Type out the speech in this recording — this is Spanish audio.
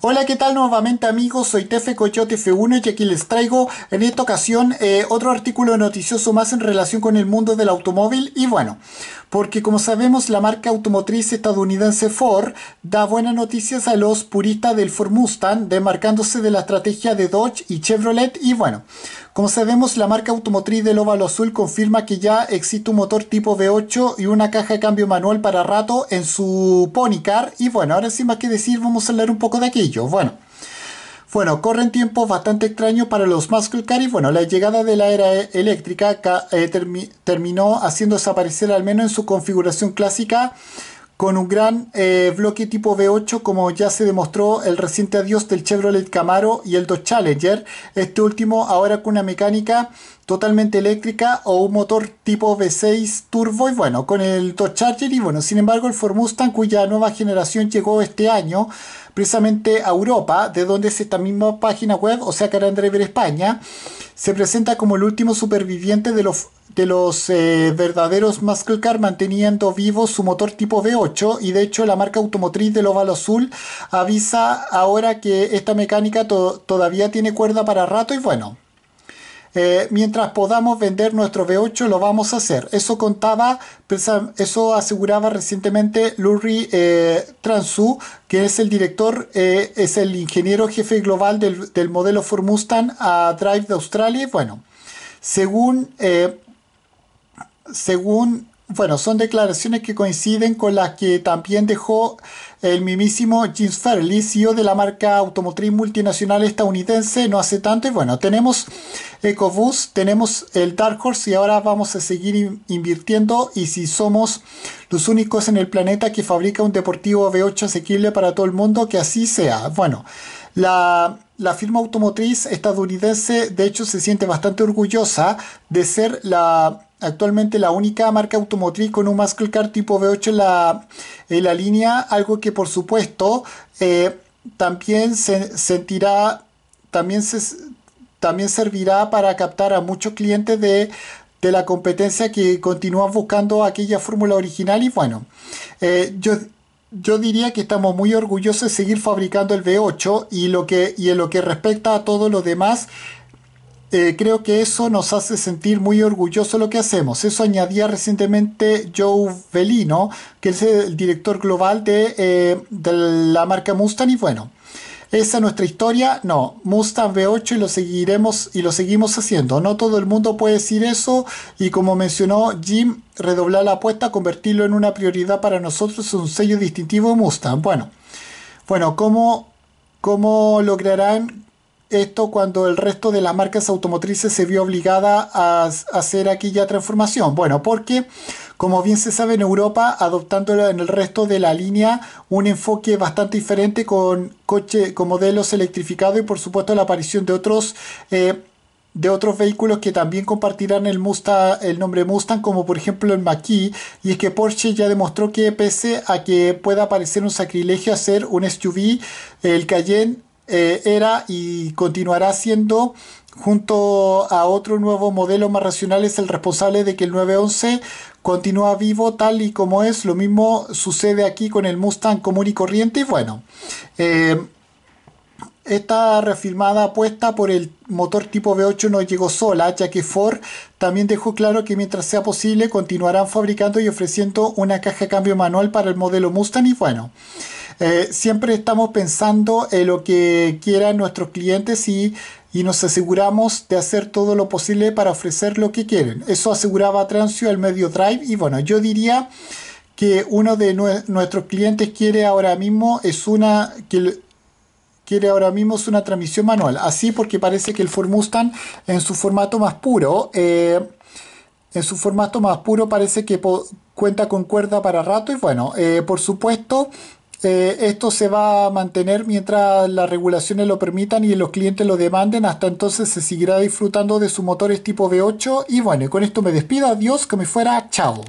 Hola, ¿qué tal nuevamente amigos? Soy Tefe Coyote F1 y aquí les traigo en esta ocasión eh, otro artículo noticioso más en relación con el mundo del automóvil y bueno, porque como sabemos la marca automotriz estadounidense Ford da buenas noticias a los puristas del Ford Mustang, demarcándose de la estrategia de Dodge y Chevrolet y bueno, como sabemos, la marca automotriz del óvalo azul confirma que ya existe un motor tipo V8 y una caja de cambio manual para rato en su Ponycar. Y bueno, ahora sin más que decir, vamos a hablar un poco de aquello. Bueno. Bueno, corren tiempos bastante extraños para los muscle car y bueno, la llegada de la era eléctrica eh, terminó haciendo desaparecer al menos en su configuración clásica con un gran eh, bloque tipo V8 como ya se demostró el reciente adiós del Chevrolet Camaro y el Dodge Challenger, este último ahora con una mecánica totalmente eléctrica o un motor tipo V6 turbo y bueno, con el Dodge Charger y bueno, sin embargo el Ford Mustang cuya nueva generación llegó este año precisamente a Europa, de donde es esta misma página web, o sea, que ver España, se presenta como el último superviviente de los, de los eh, verdaderos Muscle Car, manteniendo vivo su motor tipo V8 y de hecho la marca automotriz del óvalo azul avisa ahora que esta mecánica todavía tiene cuerda para rato y bueno, eh, mientras podamos vender nuestro V8 lo vamos a hacer. Eso contaba, eso aseguraba recientemente Lurie eh, Transu, que es el director, eh, es el ingeniero jefe global del, modelo Ford Mustang a Drive de Australia. Bueno, según, según, bueno, son declaraciones que coinciden con las que también dejó el mismísimo James Farley CEO de la marca automotriz multinacional estadounidense, no hace tanto. Y bueno, tenemos EcoBoost, tenemos el Dark Horse y ahora vamos a seguir invirtiendo y si somos los únicos en el planeta que fabrica un deportivo V8 asequible para todo el mundo, que así sea. Bueno, la, firma automotriz estadounidense de hecho se siente bastante orgullosa de ser la actualmente la única marca automotriz con un muscle car tipo V8 en la, línea, algo que por supuesto eh, también se sentirá también se también servirá para captar a muchos clientes de, la competencia que continúan buscando aquella fórmula original y bueno, eh, yo, yo diría que estamos muy orgullosos de seguir fabricando el V8 y, lo que, y en lo que respecta a todo lo demás, eh, creo que eso nos hace sentir muy orgulloso lo que hacemos. Eso añadía recientemente Joe Velino, que es el director global de, eh, de la marca Mustang. Y bueno, esa es nuestra historia. No, Mustang V8 y lo seguiremos y lo seguimos haciendo. No todo el mundo puede decir eso. Y como mencionó Jim, redoblar la apuesta, convertirlo en una prioridad para nosotros es un sello distintivo de Mustang. Bueno, bueno, ¿cómo, cómo lograrán esto cuando el resto de las marcas automotrices se vio obligada a hacer aquella transformación. Bueno, porque como bien se sabe en Europa, adoptando en el resto de la línea un enfoque bastante diferente con coche, con modelos electrificados y por supuesto la aparición de otros eh, de otros vehículos que también compartirán el, Mustang, el nombre Mustang, como por ejemplo el Maquis. y es que Porsche ya demostró que pese a que pueda parecer un sacrilegio hacer un SUV, el Cayenne eh, era y continuará siendo junto a otro nuevo modelo más racional es el responsable de que el 911 continúa vivo tal y como es. Lo mismo sucede aquí con el Mustang común y corriente. Y bueno, eh, esta reafirmada apuesta por el motor tipo V8 no llegó sola, ya que Ford también dejó claro que mientras sea posible continuarán fabricando y ofreciendo una caja de cambio manual para el modelo Mustang. Y bueno, eh, siempre estamos pensando en lo que quieran nuestros clientes y, nos aseguramos de hacer todo lo posible para ofrecer lo que quieren. Eso aseguraba Transio el medio Drive y bueno, yo diría que uno de nuestros clientes quiere ahora mismo es una que quiere ahora mismo una transmisión manual. Así porque parece que el Formustan en su formato más puro, eh, en su formato más puro parece que cuenta con cuerda para rato y bueno, eh, por supuesto eh, esto se va a mantener mientras las regulaciones lo permitan y los clientes lo demanden. Hasta entonces se seguirá disfrutando de sus motores tipo V8. Y bueno, con esto me despido. Adiós, que me fuera. Chao.